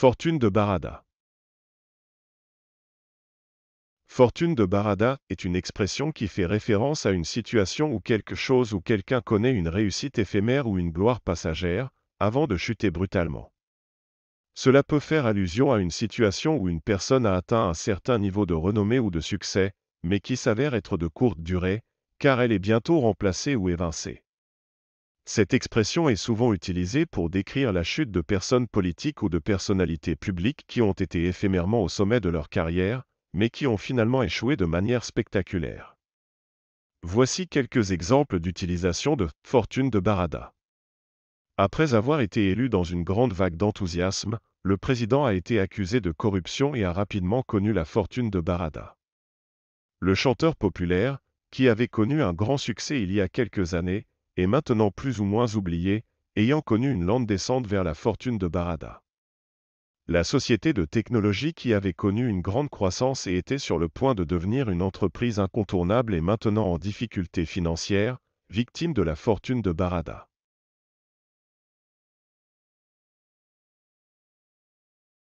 Fortune de Barada Fortune de Barada est une expression qui fait référence à une situation où quelque chose ou quelqu'un connaît une réussite éphémère ou une gloire passagère, avant de chuter brutalement. Cela peut faire allusion à une situation où une personne a atteint un certain niveau de renommée ou de succès, mais qui s'avère être de courte durée, car elle est bientôt remplacée ou évincée. Cette expression est souvent utilisée pour décrire la chute de personnes politiques ou de personnalités publiques qui ont été éphémèrement au sommet de leur carrière, mais qui ont finalement échoué de manière spectaculaire. Voici quelques exemples d'utilisation de Fortune de Barada. Après avoir été élu dans une grande vague d'enthousiasme, le président a été accusé de corruption et a rapidement connu la fortune de Barada. Le chanteur populaire, qui avait connu un grand succès il y a quelques années, et maintenant plus ou moins oubliée, ayant connu une lente descente vers la fortune de Barada. La société de technologie qui avait connu une grande croissance et était sur le point de devenir une entreprise incontournable est maintenant en difficulté financière, victime de la fortune de Barada.